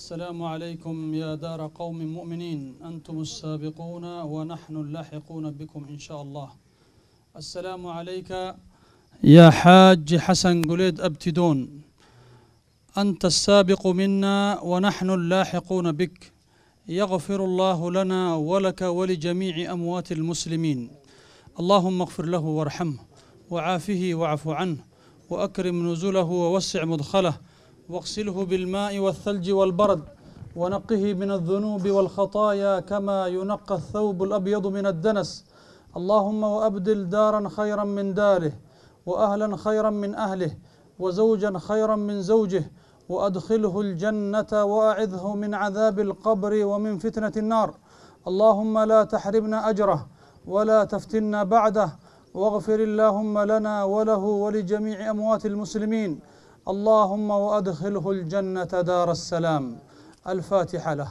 السلام عليكم يا دار قوم مؤمنين أنتم السابقون ونحن اللاحقون بكم إن شاء الله السلام عليك يا حاج حسن قليد أبتدون أنت السابق منا ونحن اللاحقون بك يغفر الله لنا ولك ولجميع أموات المسلمين اللهم اغفر له وارحمه وعافه واعف عنه وأكرم نزله ووسع مدخله واغسله بالماء والثلج والبرد ونقه من الذنوب والخطايا كما ينقى الثوب الأبيض من الدنس اللهم وأبدل دارا خيرا من داره وأهلا خيرا من أهله وزوجا خيرا من زوجه وأدخله الجنة وأعذه من عذاب القبر ومن فتنة النار اللهم لا تحرمنا أجره ولا تفتنا بعده واغفر اللهم لنا وله ولجميع أموات المسلمين اللهم وادخله الجنه دار السلام الفاتحه له